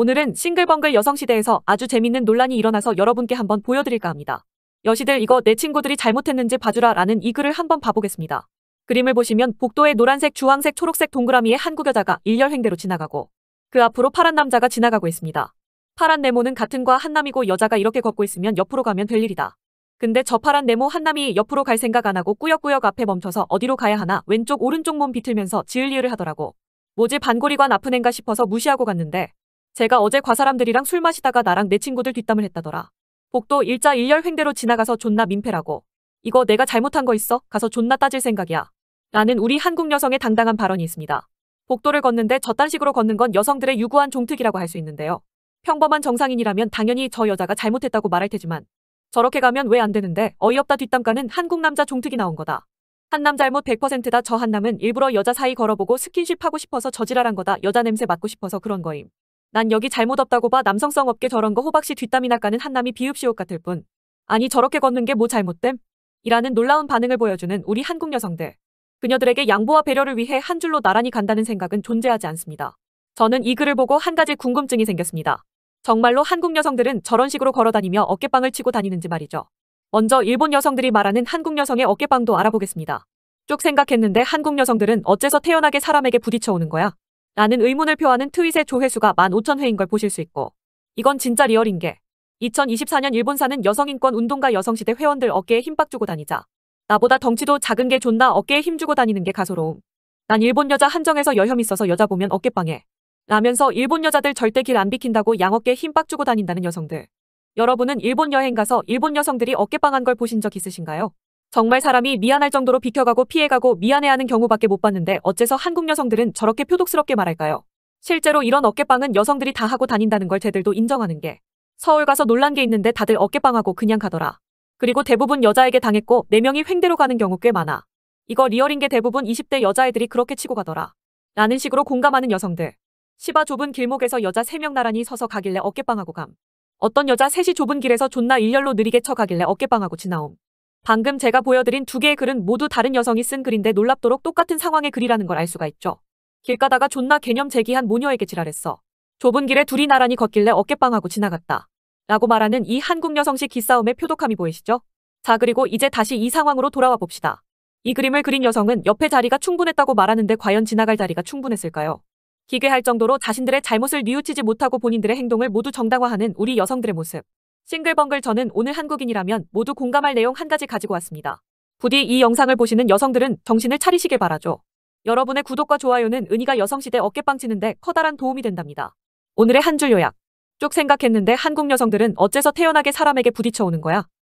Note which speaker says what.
Speaker 1: 오늘은 싱글벙글 여성시대에서 아주 재밌는 논란이 일어나서 여러분께 한번 보여드릴까 합니다. 여시들 이거 내 친구들이 잘못했는지 봐주라 라는 이 글을 한번 봐보겠습니다. 그림을 보시면 복도에 노란색, 주황색, 초록색 동그라미의 한국 여자가 일렬행대로 지나가고 그 앞으로 파란 남자가 지나가고 있습니다. 파란 네모는 같은 과 한남이고 여자가 이렇게 걷고 있으면 옆으로 가면 될 일이다. 근데 저 파란 네모 한남이 옆으로 갈 생각 안 하고 꾸역꾸역 앞에 멈춰서 어디로 가야 하나 왼쪽 오른쪽 몸 비틀면서 지을 이유를 하더라고. 뭐지 반고리관 아픈 앤가 싶어서 무시하고 갔는데 제가 어제 과사람들이랑 술 마시다가 나랑 내 친구들 뒷담을 했다더라. 복도 일자 일렬 횡대로 지나가서 존나 민폐라고. 이거 내가 잘못한 거 있어? 가서 존나 따질 생각이야. 라는 우리 한국 여성의 당당한 발언이 있습니다. 복도를 걷는데 저딴 식으로 걷는 건 여성들의 유구한 종특이라고 할 수 있는데요. 평범한 정상인이라면 당연히 저 여자가 잘못했다고 말할 테지만 저렇게 가면 왜 안 되는데 어이없다 뒷담가는 한국 남자 종특이 나온 거다. 한남 잘못 100%다 저 한남은 일부러 여자 사이 걸어보고 스킨십 하고 싶어서 저지랄한 거다 여자 냄새 맡고 싶어서 그런 거임. 난 여기 잘못 없다고 봐 남성성 없게 저런 거 호박씨 뒷담이나 까는 한남이 비읍시옷 같을 뿐. 아니 저렇게 걷는 게 뭐 잘못됨? 이라는 놀라운 반응을 보여주는 우리 한국 여성들. 그녀들에게 양보와 배려를 위해 한 줄로 나란히 간다는 생각은 존재하지 않습니다. 저는 이 글을 보고 한 가지 궁금증이 생겼습니다. 정말로 한국 여성들은 저런 식으로 걸어다니며 어깨빵을 치고 다니는지 말이죠. 먼저 일본 여성들이 말하는 한국 여성의 어깨빵도 알아보겠습니다. 쭉 생각했는데 한국 여성들은 어째서 태연하게 사람에게 부딪혀오는 거야? 라는 의문을 표하는 트윗의 조회수가 15,000회인 걸 보실 수 있고 이건 진짜 리얼인 게 2024년 일본사는 여성인권 운동가 여성시대 회원들 어깨에 힘 빡 주고 다니자 나보다 덩치도 작은 게 존나 어깨에 힘 주고 다니는 게 가소로움 난 일본 여자 한정에서 여혐 있어서 여자 보면 어깨빵해 라면서 일본 여자들 절대 길 안 비킨다고 양어깨 힘빡 주고 다닌다는 여성들 여러분은 일본 여행 가서 일본 여성들이 어깨빵한 걸 보신 적 있으신가요? 정말 사람이 미안할 정도로 비켜가고 피해가고 미안해하는 경우밖에 못 봤는데 어째서 한국 여성들은 저렇게 표독스럽게 말할까요? 실제로 이런 어깨빵은 여성들이 다 하고 다닌다는 걸 쟤들도 인정하는 게 서울 가서 놀란 게 있는데 다들 어깨빵하고 그냥 가더라. 그리고 대부분 여자에게 당했고 4명이 횡대로 가는 경우 꽤 많아. 이거 리얼인 게 대부분 20대 여자애들이 그렇게 치고 가더라. 라는 식으로 공감하는 여성들. 시바 좁은 길목에서 여자 3명 나란히 서서 가길래 어깨빵하고 감. 어떤 여자 셋이 좁은 길에서 존나 일렬로 느리게 쳐가길래 어깨빵하고 지나옴. 방금 제가 보여드린 두 개의 글은 모두 다른 여성이 쓴 글인데 놀랍도록 똑같은 상황의 글이라는 걸 알 수가 있죠. 길 가다가 존나 개념 제기한 모녀에게 지랄했어. 좁은 길에 둘이 나란히 걷길래 어깨빵하고 지나갔다. 라고 말하는 이 한국 여성식 기싸움의 표독함이 보이시죠? 자 그리고 이제 다시 이 상황으로 돌아와 봅시다. 이 그림을 그린 여성은 옆에 자리가 충분했다고 말하는데 과연 지나갈 자리가 충분했을까요? 기괴할 정도로 자신들의 잘못을 뉘우치지 못하고 본인들의 행동을 모두 정당화하는 우리 여성들의 모습. 싱글벙글 저는 오늘 한국인이라면 모두 공감할 내용 한 가지 가지고 왔습니다. 부디 이 영상을 보시는 여성들은 정신을 차리시길 바라죠. 여러분의 구독과 좋아요는 은희가 여성시대 어깨빵 치는데 커다란 도움이 된답니다. 오늘의 한 줄 요약. 쭉 생각했는데 한국 여성들은 어째서 태연하게 사람에게 부딪혀오는 거야?